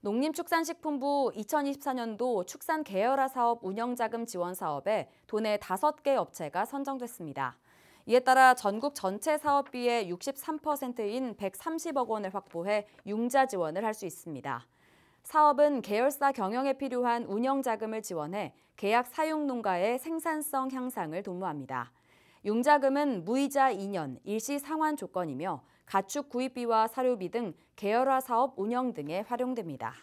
농림축산식품부 2024년도 축산 계열화 사업 운영자금 지원 사업에 도내 5개 업체가 선정됐습니다. 이에 따라 전국 전체 사업비의 63%인 130억 원을 확보해 융자 지원을 할 수 있습니다. 사업은 계열사 경영에 필요한 운영 자금을 지원해 계약 사용 농가의 생산성 향상을 도모합니다. 융자금은 무이자 2년 일시 상환 조건이며 가축 구입비와 사료비 등 계열화 사업 운영 등에 활용됩니다.